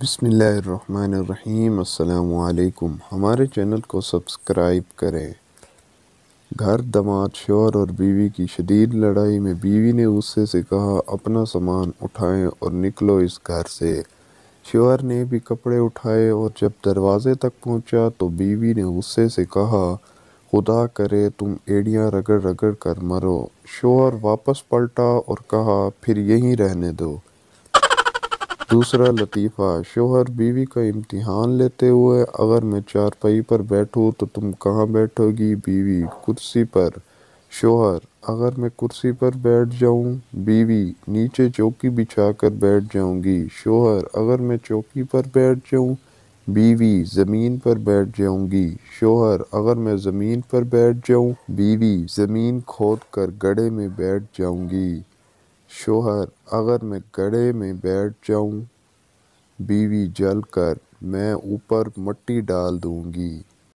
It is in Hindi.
बिसमीम् अल्लाम हमारे चैनल को सब्सक्राइब करें घर दामाद शोर और बीवी की शदीद लड़ाई में बीवी ने गुस्से से कहा अपना सामान उठाएं और निकलो इस घर से शोहर ने भी कपड़े उठाए और जब दरवाज़े तक पहुंचा तो बीवी ने गुस्से से कहा खुदा करे तुम एड़ियाँ रगड़ रगड़ कर मरो शोहर वापस पलटा और कहा फिर यहीं रहने दो दूसरा लतीफ़ा शोहर बीवी का इम्तहान लेते हुए अगर मैं चारपाई पर बैठूँ तो तुम कहाँ बैठोगी बीवी कुर्सी पर शोहर अगर मैं कुर्सी पर बैठ जाऊँ बीवी नीचे चौकी बिछा कर बैठ जाऊँगी शोहर अगर मैं चौकी पर बैठ जाऊँ बीवी ज़मीन पर बैठ जाऊंगी शोहर अगर मैं ज़मीन पर बैठ जाऊं बीवी ज़मीन खोद कर गढ़े में बैठ जाऊंगी शोहर अगर मैं गड़े में बैठ जाऊं बीवी जलकर मैं ऊपर मट्टी डाल दूंगी